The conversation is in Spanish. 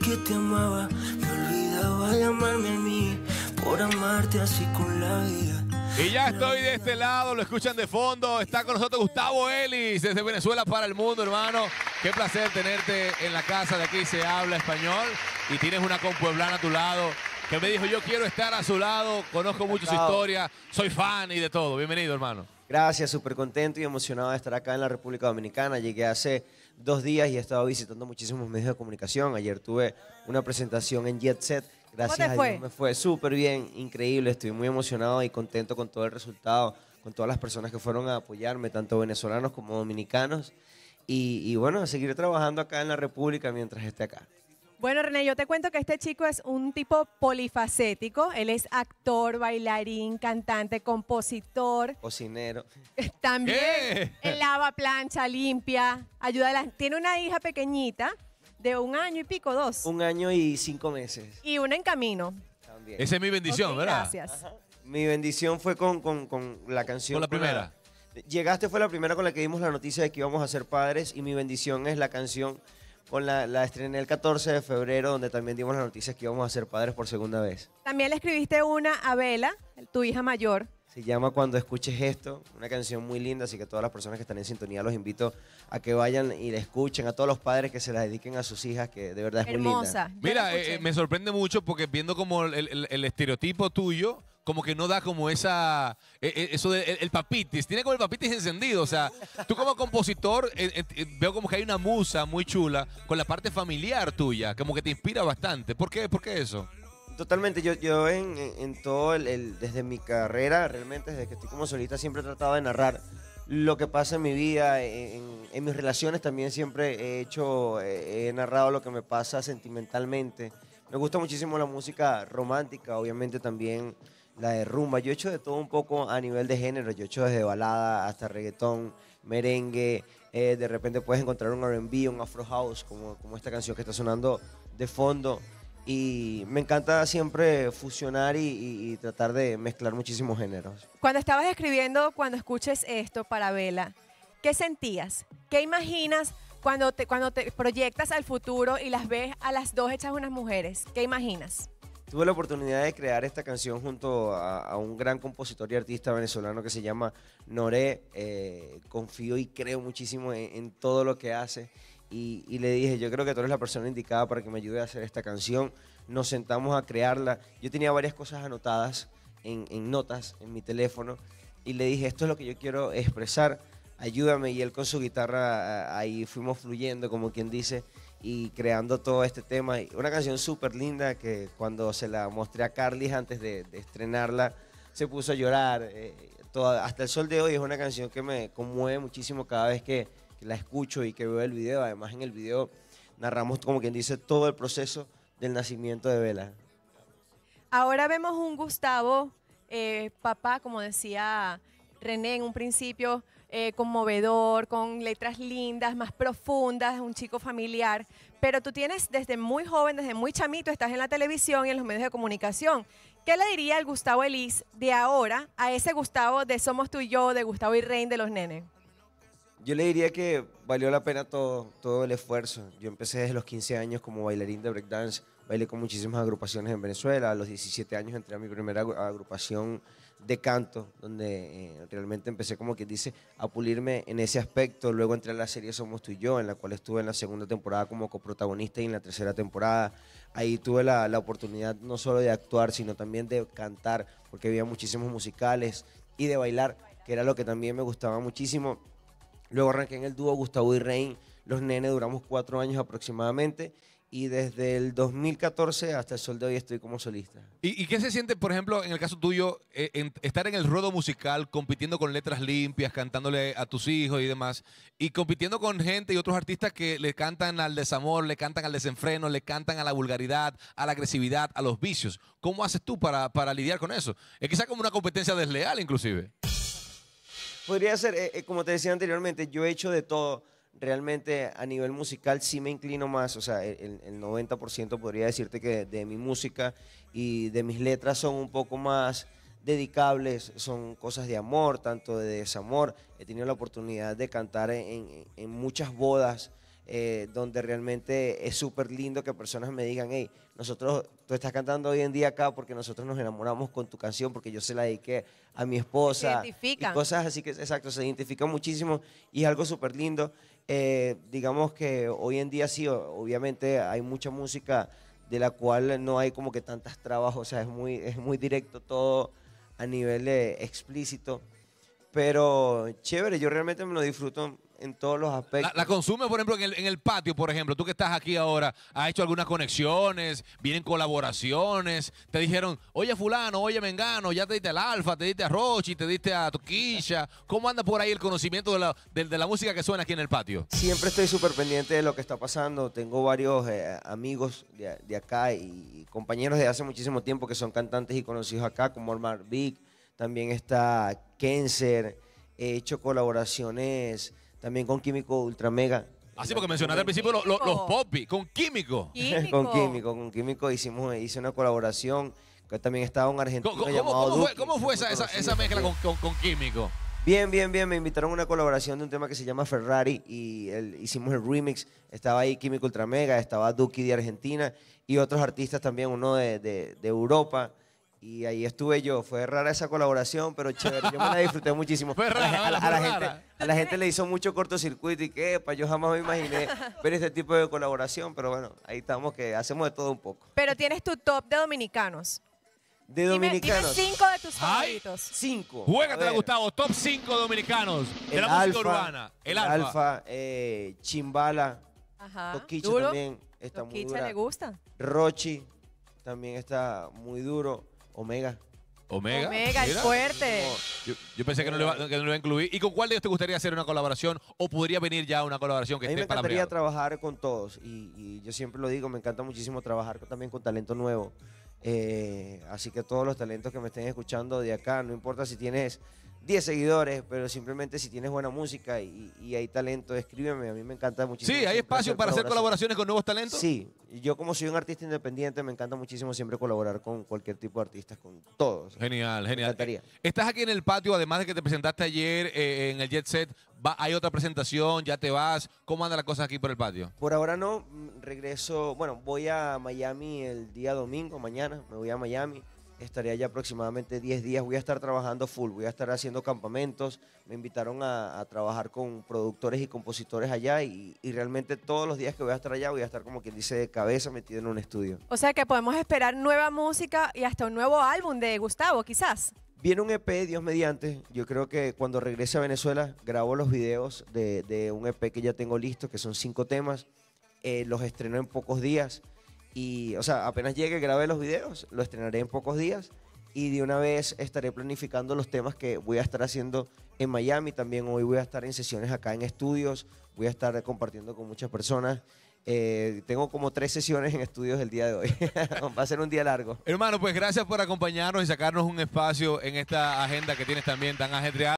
que te amaba. Me olvidaba llamarme a mí por amarte así Y ya estoy de este lado, lo escuchan de fondo. Está con nosotros Gustavo Ellis desde Venezuela para el mundo, hermano. Qué placer tenerte en la casa de aquí se habla español y tienes una compueblana a tu lado que me dijo yo quiero estar a su lado, conozco mucho su historia, soy fan y de todo. Bienvenido, hermano. Gracias, súper contento y emocionado de estar acá en la República Dominicana. Llegué hace dos días y he estado visitando muchísimos medios de comunicación. Ayer tuve una presentación en Jet Set. Gracias a Dios me fue súper bien, increíble. Estoy muy emocionado y contento con todo el resultado, con todas las personas que fueron a apoyarme, tanto venezolanos como dominicanos. Y, bueno, a seguir trabajando acá en la República mientras esté acá. Bueno, René, yo te cuento que este chico es un tipo polifacético. Él es actor, bailarín, cantante, compositor. Cocinero. También ¿Qué? lava plancha, limpia, ayuda la... Tiene una hija pequeñita de un año y pico, dos. Un año y cinco meses. Y una en camino. También. Esa es mi bendición, ¿verdad? Gracias. Mi bendición fue con, la canción. Con la primera. Llegaste fue la primera con la que dimos la noticia de que íbamos a ser padres y mi bendición es la canción con la, la estrené el 14 de febrero, donde también dimos las noticias que íbamos a ser padres por segunda vez. También le escribiste una a Bella, tu hija mayor. Se llama Cuando escuches esto, una canción muy linda, así que todas las personas que están en sintonía los invito a que vayan y la escuchen, a todos los padres que se la dediquen a sus hijas, que de verdad es Hermosa. muy linda. Mira, eh, me sorprende mucho porque viendo como el estereotipo tuyo como que no da como esa, e, e, eso del el papitis, tiene como el papitis encendido, o sea, tú como compositor veo como que hay una musa muy chula con la parte familiar tuya, como que te inspira bastante, ¿por qué, eso? Totalmente, yo, yo en, todo, el, desde mi carrera, realmente desde que estoy como solista siempre he tratado de narrar lo que pasa en mi vida, en, mis relaciones también siempre he hecho, eh, he narrado lo que me pasa sentimentalmente. Me gusta muchísimo la música romántica, obviamente también la de rumba. Yo he hecho de todo un poco a nivel de género. Yo he hecho desde balada hasta reggaetón, merengue. Eh, de repente puedes encontrar un RB, un Afro House, como, como esta canción que está sonando de fondo. Y me encanta siempre fusionar y, tratar de mezclar muchísimos géneros. Cuando estabas escribiendo, cuando escuches esto para Vela, ¿qué sentías? ¿Qué imaginas cuando te, cuando te proyectas al futuro y las ves a las dos hechas unas mujeres? ¿Qué imaginas? Tuve la oportunidad de crear esta canción junto a, un gran compositor y artista venezolano que se llama Noré. Eh, confío y creo muchísimo en, todo lo que hace. Y, le dije, yo creo que tú eres la persona indicada para que me ayude a hacer esta canción. Nos sentamos a crearla. Yo tenía varias cosas anotadas en, en notas en mi teléfono y le dije, esto es lo que yo quiero expresar, ayúdame. Y él con su guitarra ahí fuimos fluyendo, como quien dice, y creando todo este tema. Una canción súper linda que cuando se la mostré a Carly antes de, estrenarla, se puso a llorar. Eh, hasta el sol de hoy es una canción que me conmueve muchísimo cada vez que, la escucho y que veo el video. Además, en el video narramos, como quien dice, todo el proceso del nacimiento de Vela. Ahora vemos un Gustavo, eh, papá, como decía René en un principio, eh, conmovedor, con letras lindas, más profundas, un chico familiar. Pero tú tienes desde muy joven, desde muy chamito, estás en la televisión y en los medios de comunicación. ¿Qué le diría al Gustavo Elís de ahora a ese Gustavo de Somos tú y yo, de Gustavo y Reyn de los nenes? Yo le diría que valió la pena todo, todo el esfuerzo. Yo empecé desde los 15 años como bailarín de breakdance, bailé con muchísimas agrupaciones en Venezuela, a los 17 años entré a mi primera agrupación de canto, donde eh, realmente empecé como que dice a pulirme en ese aspecto. Luego entré a la serie Somos tú y yo, en la cual estuve en la segunda temporada como coprotagonista y en la tercera temporada ahí tuve la, la oportunidad no solo de actuar, sino también de cantar, porque había muchísimos musicales y de bailar, que era lo que también me gustaba muchísimo. Luego arranqué en el dúo Gustavo y Rein, los nenes duramos cuatro años aproximadamente y desde el 2014 hasta el sol de hoy estoy como solista. ¿Y, qué se siente, por ejemplo, en el caso tuyo, eh, estar en el ruedo musical, compitiendo con letras limpias, cantándole a tus hijos y demás, y compitiendo con gente y otros artistas que le cantan al desamor, le cantan al desenfreno, le cantan a la vulgaridad, a la agresividad, a los vicios? ¿Cómo haces tú para, para lidiar con eso? Es quizá como una competencia desleal inclusive. Podría ser, eh, eh, como te decía anteriormente, yo he hecho de todo realmente a nivel musical sí me inclino más, o sea, el, 90% podría decirte que de, mi música y de mis letras son un poco más dedicables, son cosas de amor, tanto de desamor. He tenido la oportunidad de cantar en, muchas bodas. Eh, donde realmente es súper lindo que personas me digan, hey, nosotros, tú estás cantando hoy en día acá porque nosotros nos enamoramos con tu canción, porque yo se la dediqué a mi esposa. Se identifican. Y cosas así que, exacto, se identifica muchísimo y es algo súper lindo. Eh, digamos que hoy en día sí, obviamente hay mucha música de la cual no hay como que tantas trabajos, o sea, es muy, es muy directo todo a nivel eh, explícito. Pero chévere, yo realmente me lo disfruto en todos los aspectos. La, consume, por ejemplo, en el, patio, por ejemplo. Tú que estás aquí ahora, has hecho algunas conexiones, vienen colaboraciones. Te dijeron, oye, Fulano, oye, Mengano, ya te diste al Alfa, te diste a Rochi, te diste a Toquilla. ¿Cómo anda por ahí el conocimiento de la, de, la música que suena aquí en el patio? Siempre estoy súper pendiente de lo que está pasando. Tengo varios eh, amigos de, de, acá y compañeros de hace muchísimo tiempo que son cantantes y conocidos acá, como Omar Vic. También está Kenser. He hecho colaboraciones también con químico Ultramega. mega. Así ah, porque mencionaste al principio los, poppy con químico. con químico, con químico hicimos, hice una colaboración que también estaba un argentino ¿Cómo, fue, ¿cómo fue esa, esa, mezcla con, químico? Bien, bien, bien. Me invitaron a una colaboración de un tema que se llama Ferrari y el, hicimos el remix. Estaba ahí Químico Ultramega, estaba Duki de Argentina y otros artistas también, uno de, de, de Europa. Y ahí estuve yo. Fue rara esa colaboración, pero chévere. Yo me la disfruté muchísimo. a, la, gente, a la gente le hizo mucho cortocircuito y qué, pues yo jamás me imaginé ver este tipo de colaboración. Pero bueno, ahí estamos que hacemos de todo un poco. Pero tienes tu top de dominicanos. De dominicanos. Dime cinco de tus favoritos. cinco. Juégatela, Gustavo. Top cinco dominicanos de el la música alfa, urbana. El, Alfa. alfa eh, Chimbala. Ajá. también está muy dura. le gusta. Rochi también está muy duro. Omega. Omega. Omega, fuerte. Yo, pensé que no, lo iba, a incluir. ¿Y con cuál de ellos te gustaría hacer una colaboración? ¿O podría venir ya una colaboración que A mí me encantaría trabajar con todos y, yo siempre lo digo, me encanta muchísimo trabajar también con talento nuevo. Eh, así que todos los talentos que me estén escuchando de acá, no importa si tienes 10 seguidores, pero simplemente si tienes buena música y, hay talento, escríbeme. A mí me encanta muchísimo. Sí, hay espacio para hacer colaboraciones con nuevos talentos. Sí, yo como soy un artista independiente, me encanta muchísimo siempre colaborar con cualquier tipo de artistas, con todos. Genial, genial. Me Estás aquí en el patio, además de que te presentaste ayer eh, en el Jet Set, va, hay otra presentación, ya te vas. ¿Cómo anda las cosas aquí por el patio? Por ahora no, regreso, bueno, voy a Miami el día domingo, mañana, me voy a Miami estaré allá aproximadamente 10 días. Voy a estar trabajando full, voy a estar haciendo campamentos. Me invitaron a, trabajar con productores y compositores allá y, realmente todos los días que voy a estar allá voy a estar como quien dice de cabeza metido en un estudio. O sea que podemos esperar nueva música y hasta un nuevo álbum de Gustavo, quizás. Viene un EP, Dios mediante. Yo creo que cuando regrese a Venezuela grabo los videos de, un EP que ya tengo listo, que son cinco temas. Eh, los estreno en pocos días. Y, o sea, apenas llegue, grabe los videos, lo estrenaré en pocos días y de una vez estaré planificando los temas que voy a estar haciendo en Miami. También hoy voy a estar en sesiones acá en estudios, voy a estar compartiendo con muchas personas. Eh, tengo como tres sesiones en estudios el día de hoy. Va a ser un día largo. Hermano, pues gracias por acompañarnos y sacarnos un espacio en esta agenda que tienes también tan ajetreada.